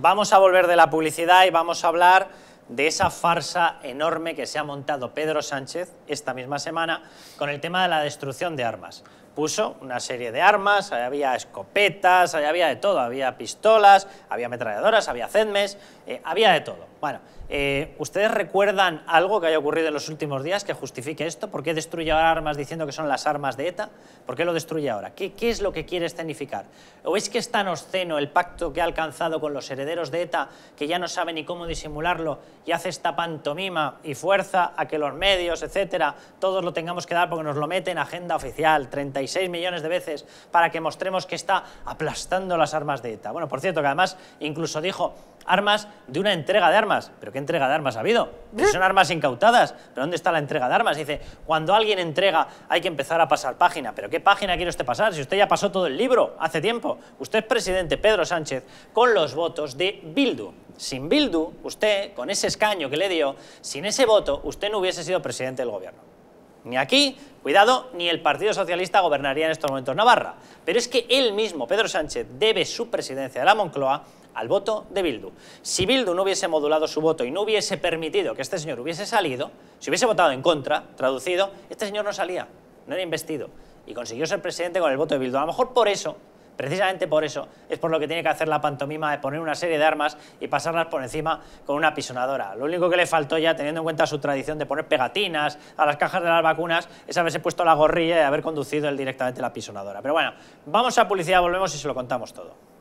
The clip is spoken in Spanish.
vamos a volver de la publicidad y vamos a hablar de esa farsa enorme que se ha montado Pedro Sánchez esta misma semana con el tema de la destrucción de armas puso una serie de armas, había escopetas, había de todo, había pistolas, había ametralladoras, había cedmes, eh, había de todo. Bueno, eh, ¿ustedes recuerdan algo que haya ocurrido en los últimos días que justifique esto? ¿Por qué destruye ahora armas diciendo que son las armas de ETA? ¿Por qué lo destruye ahora? ¿Qué, qué es lo que quiere escenificar? ¿O es que es tan obsceno el pacto que ha alcanzado con los herederos de ETA que ya no sabe ni cómo disimularlo y hace esta pantomima y fuerza a que los medios, etcétera, todos lo tengamos que dar porque nos lo mete en agenda oficial millones de veces para que mostremos que está aplastando las armas de ETA. Bueno, por cierto, que además incluso dijo armas de una entrega de armas. ¿Pero qué entrega de armas ha habido? Pues son armas incautadas. ¿Pero dónde está la entrega de armas? Dice, cuando alguien entrega hay que empezar a pasar página. ¿Pero qué página quiere usted pasar? Si usted ya pasó todo el libro hace tiempo. Usted es presidente Pedro Sánchez con los votos de Bildu. Sin Bildu, usted, con ese escaño que le dio, sin ese voto, usted no hubiese sido presidente del gobierno. Ni aquí, cuidado, ni el Partido Socialista gobernaría en estos momentos Navarra. Pero es que él mismo, Pedro Sánchez, debe su presidencia de la Moncloa al voto de Bildu. Si Bildu no hubiese modulado su voto y no hubiese permitido que este señor hubiese salido, si hubiese votado en contra, traducido, este señor no salía, no era investido y consiguió ser presidente con el voto de Bildu. A lo mejor por eso Precisamente por eso es por lo que tiene que hacer la pantomima de poner una serie de armas y pasarlas por encima con una pisonadora. Lo único que le faltó ya, teniendo en cuenta su tradición de poner pegatinas a las cajas de las vacunas, es haberse puesto la gorrilla y haber conducido él directamente la pisonadora. Pero bueno, vamos a publicidad, volvemos y se lo contamos todo.